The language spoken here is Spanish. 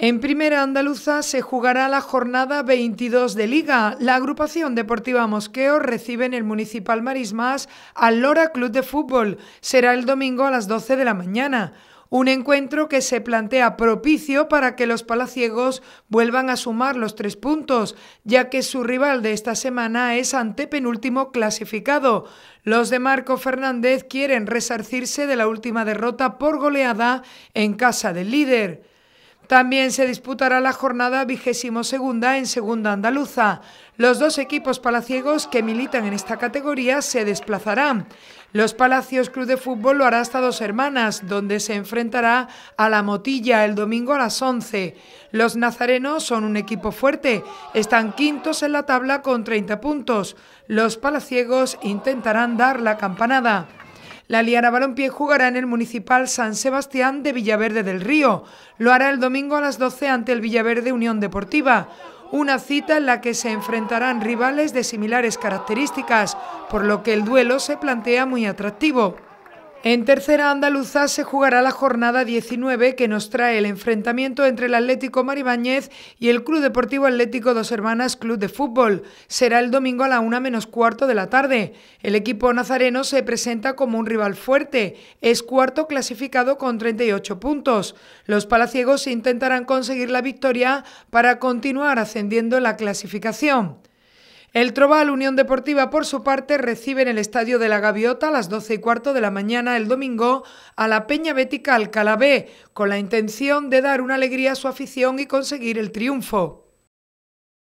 En Primera Andaluza se jugará la jornada 22 de Liga. La agrupación deportiva Mosqueo recibe en el Municipal Marismas al Lora Club de Fútbol. Será el domingo a las 12 de la mañana. Un encuentro que se plantea propicio para que los palaciegos vuelvan a sumar los tres puntos, ya que su rival de esta semana es antepenúltimo clasificado. Los de Marco Fernández quieren resarcirse de la última derrota por goleada en casa del líder. También se disputará la jornada vigésimo en Segunda Andaluza. Los dos equipos palaciegos que militan en esta categoría se desplazarán. Los Palacios Club de Fútbol lo hará hasta Dos Hermanas, donde se enfrentará a La Motilla el domingo a las 11. Los nazarenos son un equipo fuerte, están quintos en la tabla con 30 puntos. Los palaciegos intentarán dar la campanada. La Liana Balompié jugará en el Municipal San Sebastián de Villaverde del Río. Lo hará el domingo a las 12 ante el Villaverde Unión Deportiva. Una cita en la que se enfrentarán rivales de similares características, por lo que el duelo se plantea muy atractivo. En tercera andaluza se jugará la jornada 19 que nos trae el enfrentamiento entre el Atlético Maribáñez y el Club Deportivo Atlético Dos Hermanas Club de Fútbol. Será el domingo a la una menos cuarto de la tarde. El equipo nazareno se presenta como un rival fuerte. Es cuarto clasificado con 38 puntos. Los palaciegos intentarán conseguir la victoria para continuar ascendiendo la clasificación. El Trobal Unión Deportiva, por su parte, recibe en el Estadio de la Gaviota a las 12 y cuarto de la mañana el domingo a la Peña Bética Alcalá B, con la intención de dar una alegría a su afición y conseguir el triunfo.